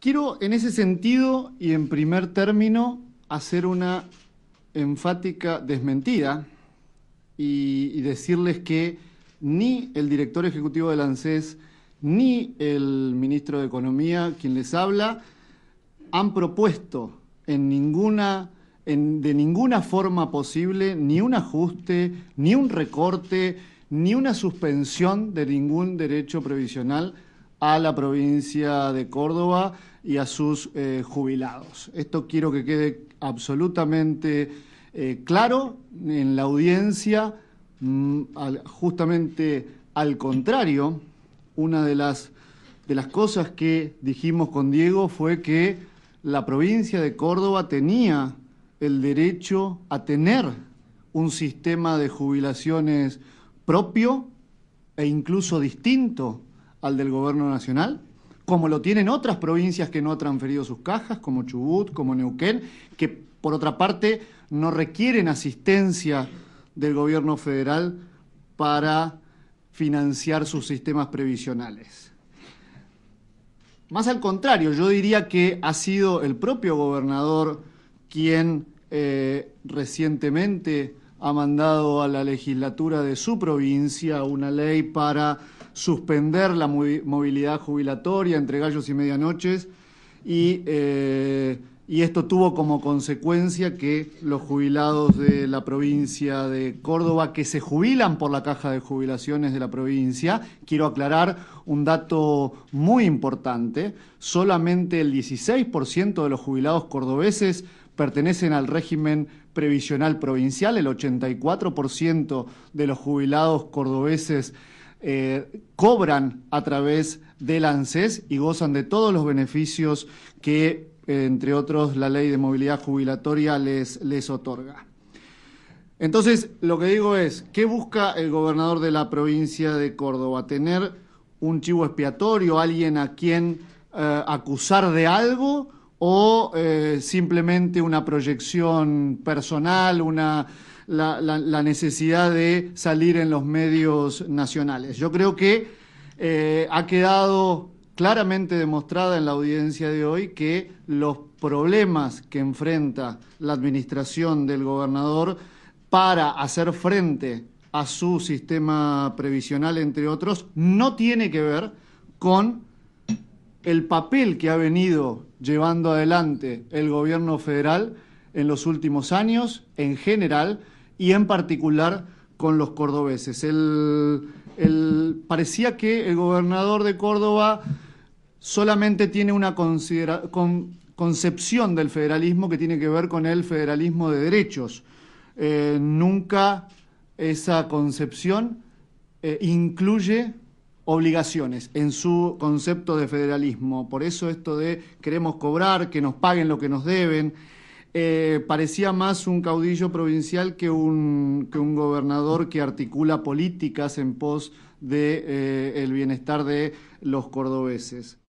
Quiero en ese sentido y en primer término hacer una enfática desmentida y, decirles que ni el director ejecutivo del ANSES ni el ministro de Economía, quien les habla, han propuesto en ninguna, en, de ninguna forma posible ni un ajuste, ni un recorte, ni una suspensión de ningún derecho previsional a la provincia de Córdoba y a sus eh, jubilados. Esto quiero que quede absolutamente eh, claro en la audiencia. Mm, justamente al contrario, una de las, de las cosas que dijimos con Diego fue que la provincia de Córdoba tenía el derecho a tener un sistema de jubilaciones propio e incluso distinto al del gobierno nacional, como lo tienen otras provincias que no han transferido sus cajas, como Chubut, como Neuquén, que por otra parte no requieren asistencia del gobierno federal para financiar sus sistemas previsionales. Más al contrario, yo diría que ha sido el propio gobernador quien eh, recientemente ha mandado a la legislatura de su provincia una ley para suspender la movilidad jubilatoria entre gallos y medianoches eh, y, esto tuvo como consecuencia que los jubilados de la provincia de Córdoba que se jubilan por la caja de jubilaciones de la provincia, quiero aclarar un dato muy importante, solamente el 16% de los jubilados cordobeses pertenecen al régimen previsional provincial, el 84% de los jubilados cordobeses eh, cobran a través del ANSES y gozan de todos los beneficios que, eh, entre otros, la ley de movilidad jubilatoria les, les otorga. Entonces, lo que digo es, ¿qué busca el gobernador de la provincia de Córdoba? ¿Tener un chivo expiatorio, alguien a quien eh, acusar de algo? ¿O simplemente una proyección personal, una la, necesidad de salir en los medios nacionales. Yo creo que eh, ha quedado claramente demostrada en la audiencia de hoy que los problemas que enfrenta la administración del gobernador para hacer frente a su sistema previsional, entre otros, no tiene que ver con el papel que ha venido llevando adelante el gobierno federal en los últimos años, en general, y en particular con los cordobeses. El, parecía que el gobernador de Córdoba solamente tiene una con concepción del federalismo que tiene que ver con el federalismo de derechos. Eh, nunca esa concepción eh, incluye obligaciones en su concepto de federalismo. Por eso esto de queremos cobrar, que nos paguen lo que nos deben. Eh, parecía más un caudillo provincial que un, que un gobernador que articula políticas en pos del de, eh, bienestar de los cordobeses.